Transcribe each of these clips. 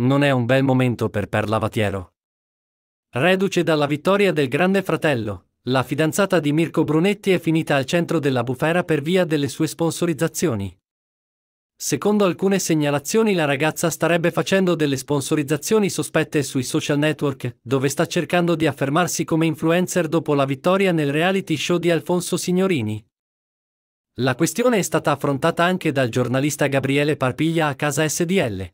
non è un bel momento per Perlavatiero. Reduce dalla vittoria del Grande Fratello, la fidanzata di Mirko Brunetti è finita al centro della bufera per via delle sue sponsorizzazioni. Secondo alcune segnalazioni la ragazza starebbe facendo delle sponsorizzazioni sospette sui social network, dove sta cercando di affermarsi come influencer dopo la vittoria nel reality show di Alfonso Signorini. La questione è stata affrontata anche dal giornalista Gabriele Parpiglia a casa SDL.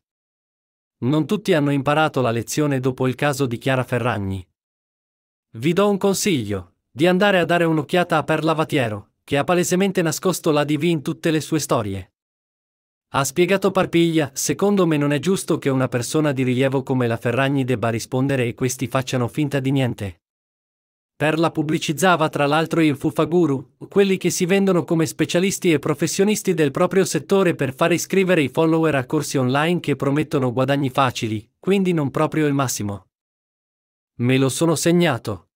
Non tutti hanno imparato la lezione dopo il caso di Chiara Ferragni. Vi do un consiglio, di andare a dare un'occhiata a Per Lavatiero, che ha palesemente nascosto la DV in tutte le sue storie. Ha spiegato Parpiglia, secondo me non è giusto che una persona di rilievo come la Ferragni debba rispondere e questi facciano finta di niente. Perla pubblicizzava tra l'altro i fufaguru, quelli che si vendono come specialisti e professionisti del proprio settore per far iscrivere i follower a corsi online che promettono guadagni facili, quindi non proprio il massimo. Me lo sono segnato.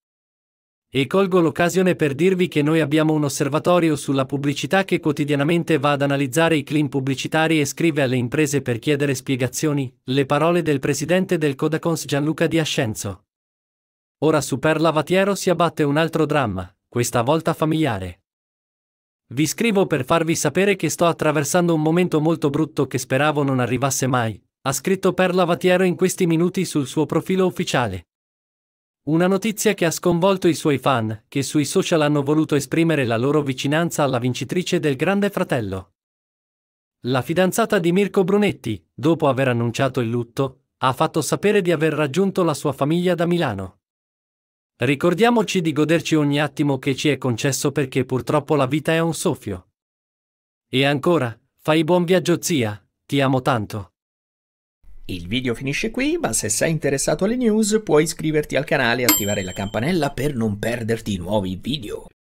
E colgo l'occasione per dirvi che noi abbiamo un osservatorio sulla pubblicità che quotidianamente va ad analizzare i clean pubblicitari e scrive alle imprese per chiedere spiegazioni, le parole del presidente del Codacons Gianluca Di Ascenzo. Ora su Perla Vatiero si abbatte un altro dramma, questa volta familiare. Vi scrivo per farvi sapere che sto attraversando un momento molto brutto che speravo non arrivasse mai, ha scritto Perla Vatiero in questi minuti sul suo profilo ufficiale. Una notizia che ha sconvolto i suoi fan, che sui social hanno voluto esprimere la loro vicinanza alla vincitrice del Grande Fratello. La fidanzata di Mirko Brunetti, dopo aver annunciato il lutto, ha fatto sapere di aver raggiunto la sua famiglia da Milano. Ricordiamoci di goderci ogni attimo che ci è concesso perché purtroppo la vita è un soffio. E ancora, fai buon viaggio zia, ti amo tanto. Il video finisce qui, ma se sei interessato alle news puoi iscriverti al canale e attivare la campanella per non perderti nuovi video.